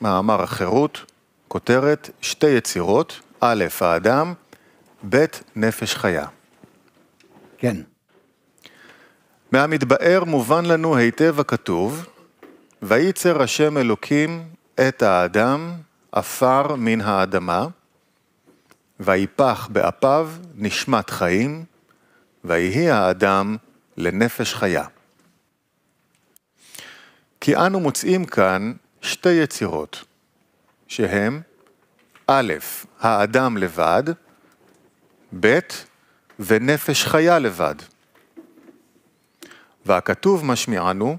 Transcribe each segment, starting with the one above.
מאמר החירות, כותרת, שתי יצירות, א', האדם, ב', נפש חיה. כן. מהמתבאר מובן לנו היטב הכתוב, וייצר השם אלוקים את האדם עפר מן האדמה, ויפח באפיו נשמת חיים, ויהי האדם לנפש חיה. כי אנו מוצאים כאן שתי יצירות, שהם א', האדם לבד, ב', ונפש חיה לבד. והכתוב משמיענו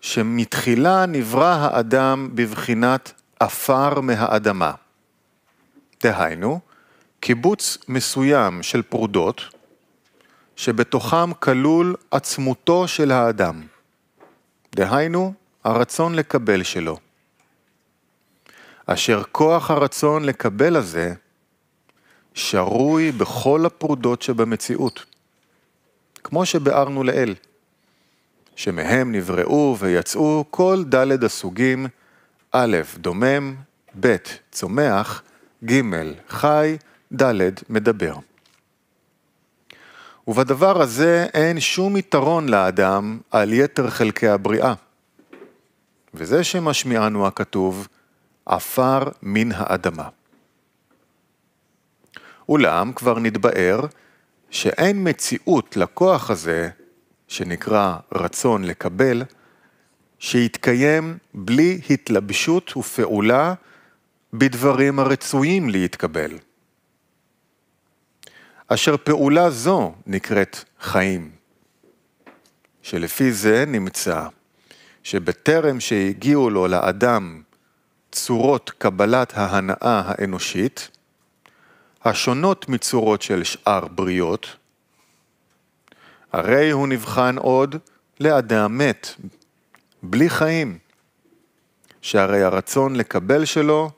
שמתחילה נברא האדם בבחינת עפר מהאדמה. דהיינו, קיבוץ מסוים של פרודות, שבתוכם כלול עצמותו של האדם. דהיינו, הרצון לקבל שלו. אשר כוח הרצון לקבל הזה שרוי בכל הפרודות שבמציאות, כמו שביארנו לאל, שמהם נבראו ויצאו כל ד' הסוגים א', דומם, ב', צומח, ג', חי, ד', מדבר. ובדבר הזה אין שום יתרון לאדם על יתר חלקי הבריאה. וזה שמשמיענו הכתוב, עפר מן האדמה. אולם כבר נתבאר שאין מציאות לכוח הזה, שנקרא רצון לקבל, שיתקיים בלי התלבשות ופעולה בדברים הרצויים להתקבל. אשר פעולה זו נקראת חיים, שלפי זה נמצא שבטרם שהגיעו לו לאדם צורות קבלת ההנאה האנושית, השונות מצורות של שאר בריות, הרי הוא נבחן עוד לאדם מת, בלי חיים, שהרי הרצון לקבל שלו,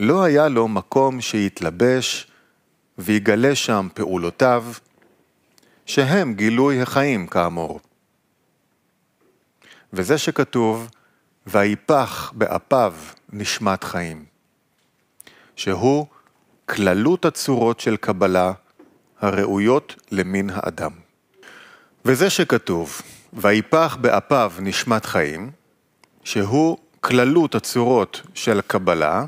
לא היה לו מקום שיתלבש ויגלה שם פעולותיו, שהם גילוי החיים כאמור. וזה שכתוב, ויפח באפיו נשמת חיים, שהוא כללות הצורות של קבלה הראויות למין האדם. וזה שכתוב, ויפח באפיו נשמת חיים, שהוא כללות הצורות של קבלה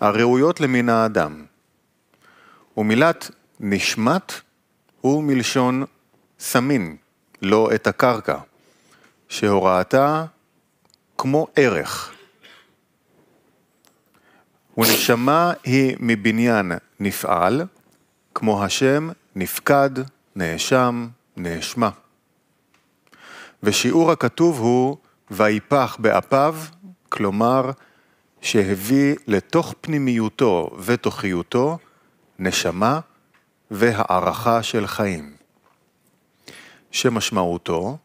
הראויות למין האדם. ומילת נשמת הוא מלשון סמין, לא את הקרקע, שהוראתה כמו ערך. ונשמה היא מבניין נפעל, כמו השם נפקד, נאשם, נאשמה. ושיעור הכתוב הוא ויפח באפיו, כלומר שהביא לתוך פנימיותו ותוכיותו נשמה והערכה של חיים, שמשמעותו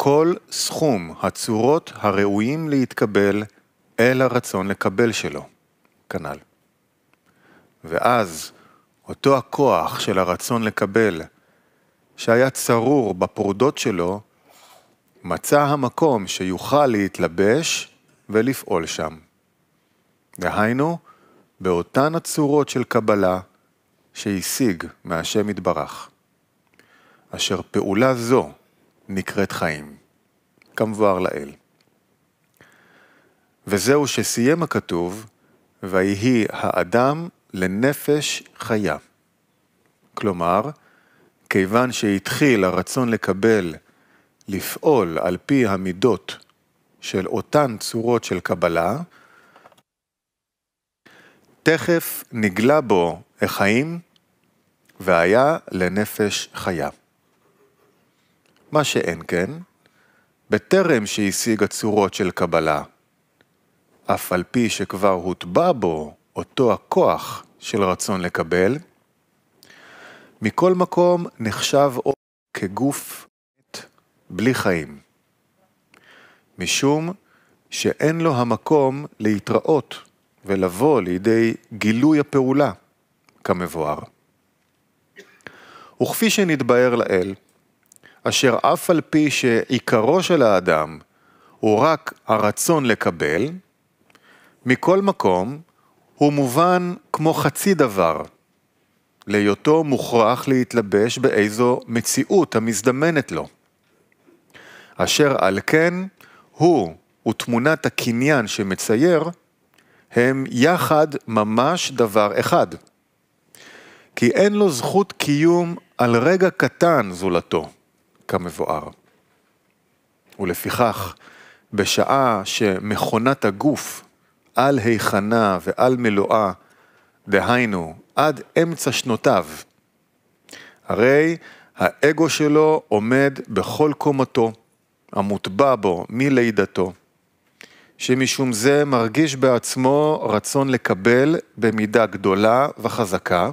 כל סכום הצורות הראויים להתקבל אל הרצון לקבל שלו, כנ"ל. ואז אותו הכוח של הרצון לקבל, שהיה צרור בפרודות שלו, מצא המקום שיוכל להתלבש ולפעול שם. דהיינו, באותן הצורות של קבלה שהשיג מהשם יתברך. אשר פעולה זו נקראת חיים, כמבואר לאל. וזהו שסיים הכתוב, ויהי האדם לנפש חיה. כלומר, כיוון שהתחיל הרצון לקבל, לפעול על פי המידות של אותן צורות של קבלה, תכף נגלה בו החיים והיה לנפש חיה. מה שאין כן, בטרם שהשיג הצורות של קבלה, אף על פי שכבר הוטבע בו אותו הכוח של רצון לקבל, מכל מקום נחשב עוד כגוף בלי חיים, משום שאין לו המקום להתראות ולבוא לידי גילוי הפעולה, כמבואר. וכפי שנתבהר לאל, אשר אף על פי שעיקרו של האדם הוא רק הרצון לקבל, מכל מקום הוא מובן כמו חצי דבר, להיותו מוכרח להתלבש באיזו מציאות המזדמנת לו. אשר על כן הוא ותמונת הקניין שמצייר הם יחד ממש דבר אחד. כי אין לו זכות קיום על רגע קטן זולתו. כמבואר. ולפיכך, בשעה שמכונת הגוף על היכנה ועל מלואה, דהיינו, עד אמצע שנותיו, הרי האגו שלו עומד בכל קומתו, המוטבע בו מלידתו, שמשום זה מרגיש בעצמו רצון לקבל במידה גדולה וחזקה,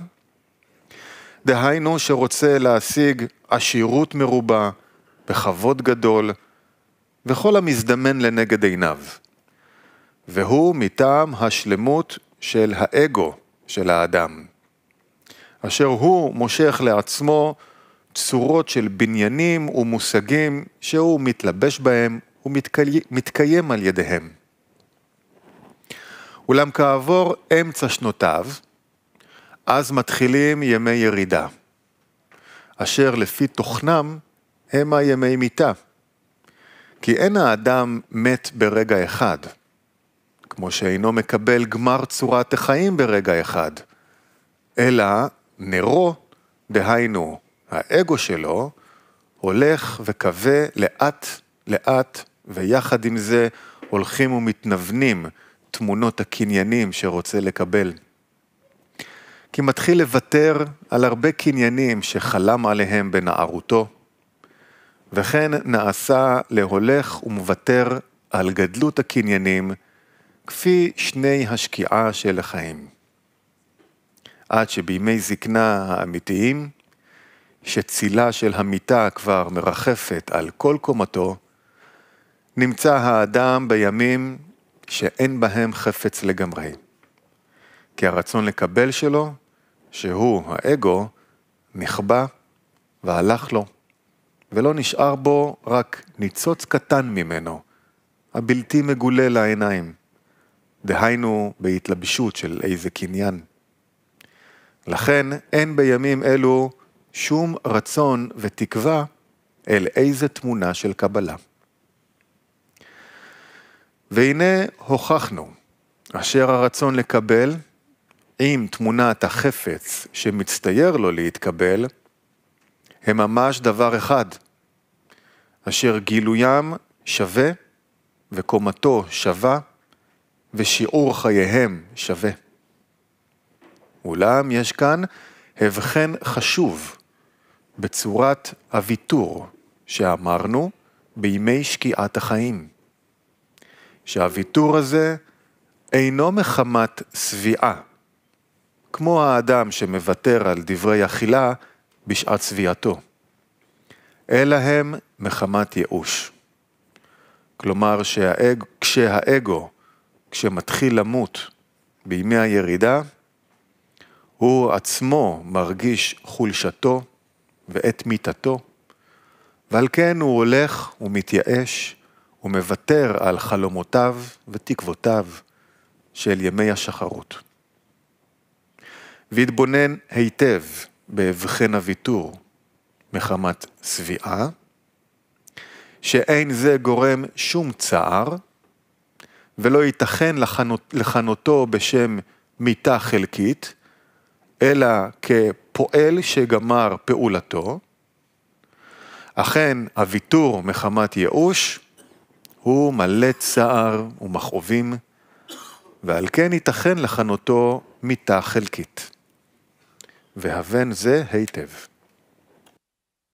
דהיינו שרוצה להשיג עשירות מרובה, וכבוד גדול, וכל המזדמן לנגד עיניו. והוא מטעם השלמות של האגו של האדם, אשר הוא מושך לעצמו צורות של בניינים ומושגים שהוא מתלבש בהם ומתקיים על ידיהם. אולם כעבור אמצע שנותיו, אז מתחילים ימי ירידה, אשר לפי תוכנם המה הימי מיתה. כי אין האדם מת ברגע אחד, כמו שאינו מקבל גמר צורת החיים ברגע אחד, אלא נרו, דהיינו האגו שלו, הולך וכבה לאט לאט, ויחד עם זה הולכים ומתנוונים תמונות הקניינים שרוצה לקבל. כי מתחיל לוותר על הרבה קניינים שחלם עליהם בנערותו, וכן נעשה להולך ומוותר על גדלות הקניינים, כפי שני השקיעה של החיים. עד שבימי זקנה האמיתיים, שצילה של המיטה כבר מרחפת על כל קומתו, נמצא האדם בימים שאין בהם חפץ לגמרי. כי הרצון לקבל שלו שהוא, האגו, נכבה והלך לו, ולא נשאר בו רק ניצוץ קטן ממנו, הבלתי מגולה לעיניים, דהיינו בהתלבשות של איזה קניין. לכן אין בימים אלו שום רצון ותקווה אל איזה תמונה של קבלה. והנה הוכחנו, אשר הרצון לקבל עם תמונת החפץ שמצטייר לו להתקבל, הם ממש דבר אחד, אשר גילוים שווה וקומתו שווה ושיעור חייהם שווה. אולם יש כאן הבחן חשוב בצורת הוויתור שאמרנו בימי שקיעת החיים. שהוויתור הזה אינו מחמת שביעה. כמו האדם שמוותר על דברי אכילה בשעת צביעתו. אלא הם מחמת ייאוש. כלומר שהאג, כשהאגו, כשמתחיל למות בימי הירידה, הוא עצמו מרגיש חולשתו ואת מיתתו, ועל כן הוא הולך ומתייאש ומוותר על חלומותיו ותקוותיו של ימי השחרות. והתבונן היטב באבחן הוויתור מחמת שביעה, שאין זה גורם שום צער, ולא ייתכן לכנות, לכנותו בשם מיתה חלקית, אלא כפועל שגמר פעולתו. אכן, הוויתור מחמת ייאוש הוא מלא צער ומכאובים, ועל כן ייתכן לכנותו מיתה חלקית. והבן זה היטב.